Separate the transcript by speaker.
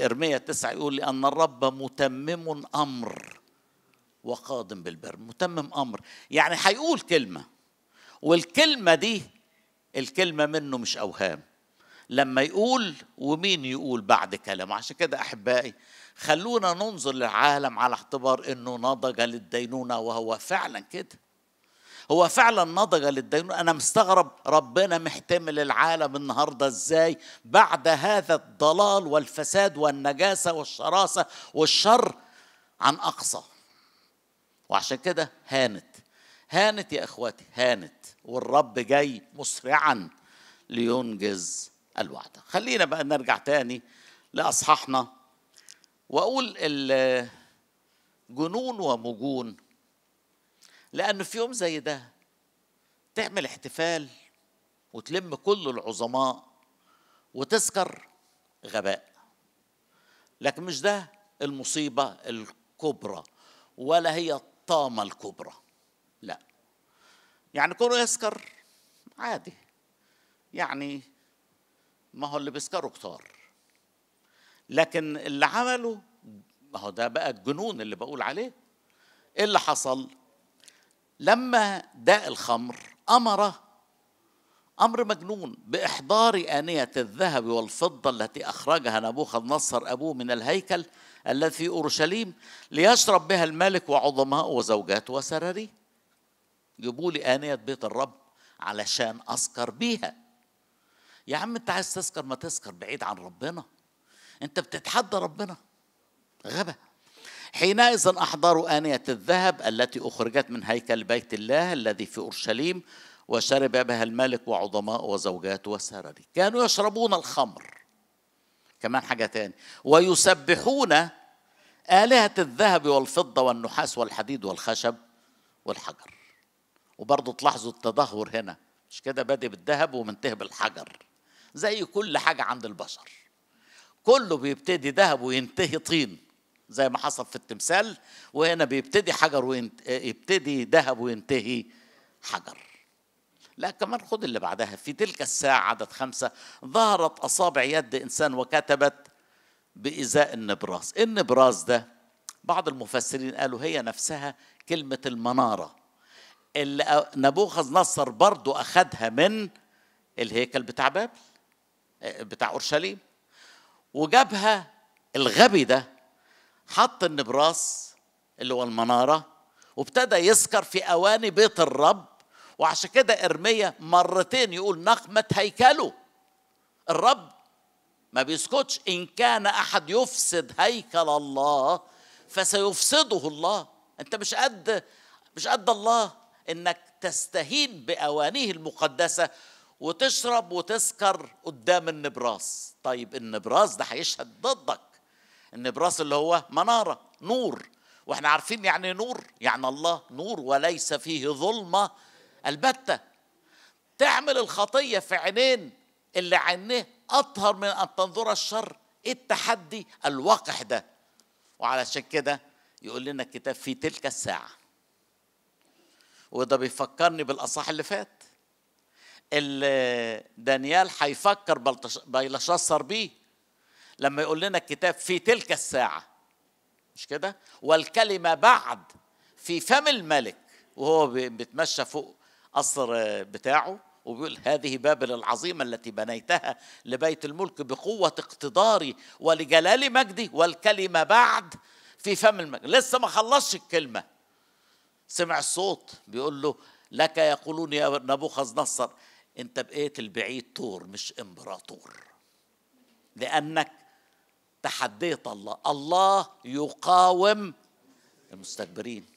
Speaker 1: إرمية تسعة يقول لأن الرب متمم أمر وقادم بالبر متمم أمر يعني هيقول كلمة والكلمة دي الكلمة منه مش أوهام لما يقول ومين يقول بعد كلامه عشان كده أحبائي خلونا ننظر للعالم على اعتبار أنه نضج للدينونة وهو فعلا كده هو فعلا نضج للدينونة أنا مستغرب ربنا محتمل العالم النهاردة إزاي بعد هذا الضلال والفساد والنجاسة والشراسة والشر عن أقصى وعشان كده هانت هانت يا إخواتي هانت والرب جاي مسرعا لينجز الوعد خلينا بقى نرجع تاني لأصحاحنا وأقول جنون ومجون لأنه في يوم زي ده تعمل احتفال وتلم كل العظماء وتذكر غباء لكن مش ده المصيبة الكبرى ولا هي الطامة الكبرى لا يعني كونه يذكر عادي يعني ما هو اللي بيذكره كتار لكن اللي عمله ما هو ده بقى الجنون اللي بقول عليه ايه اللي حصل لما داء الخمر امر امر مجنون باحضار انيه الذهب والفضه التي اخرجها نبوخذ نصر ابوه من الهيكل الذي في اورشليم ليشرب بها الملك وعظماءه وزوجاته وسراريه جيبوا لي انيه بيت الرب علشان اسكر بيها يا عم انت عايز تسكر ما تسكر بعيد عن ربنا انت بتتحدى ربنا غبا حينئذ أحضروا آنية الذهب التي أخرجت من هيكل بيت الله الذي في أورشليم وشرب بها الملك وعظماء وزوجاته وسرري كانوا يشربون الخمر كمان حاجة تاني ويسبحون آلهة الذهب والفضة والنحاس والحديد والخشب والحجر وبرضه تلاحظوا التدهور هنا مش كده بادئ بالذهب ومنتهي بالحجر زي كل حاجة عند البشر كله بيبتدي ذهب وينتهي طين زي ما حصل في التمثال وهنا بيبتدي حجر وينت... يبتدي ذهب وينتهي حجر لا كمان خد اللي بعدها في تلك الساعة عدد خمسة ظهرت أصابع يد إنسان وكتبت بإزاء النبراس النبراس ده بعض المفسرين قالوا هي نفسها كلمة المنارة اللي نبوخذ نصر برضو أخدها من الهيكل بتاع بابل آه، بتاع أورشليم وجابها الغبي ده حط النبراس اللي هو المنارة وابتدى يسكر في أواني بيت الرب وعشان كده إرميا مرتين يقول نقمة هيكله الرب ما بيسكتش إن كان أحد يفسد هيكل الله فسيفسده الله أنت مش قد مش قد الله إنك تستهين بأوانيه المقدسة وتشرب وتسكر قدام النبراس طيب النبراس ده هيشهد ضدك النبراس اللي هو منارة نور واحنا عارفين يعني إيه نور يعني الله نور وليس فيه ظلمة البتة تعمل الخطية في عينين اللي عينيه أطهر من أن تنظر الشر إيه التحدي الوقح ده وعلشان كده يقول لنا الكتاب في تلك الساعة وده بيفكرني بالأصح اللي فات اللي دانيال هيفكر بيلشصر بيه لما يقول لنا الكتاب في تلك الساعة مش كده والكلمة بعد في فم الملك وهو بيتمشى فوق قصر بتاعه وبيقول هذه بابل العظيمة التي بنيتها لبيت الملك بقوة اقتداري ولجلال مجدي والكلمة بعد في فم الملك لسه ما خلصش الكلمة سمع الصوت بيقول له لك يقولون يا نبوخذ نصر انت بقيت البعيد طور مش امبراطور لانك تحديت الله الله يقاوم المستكبرين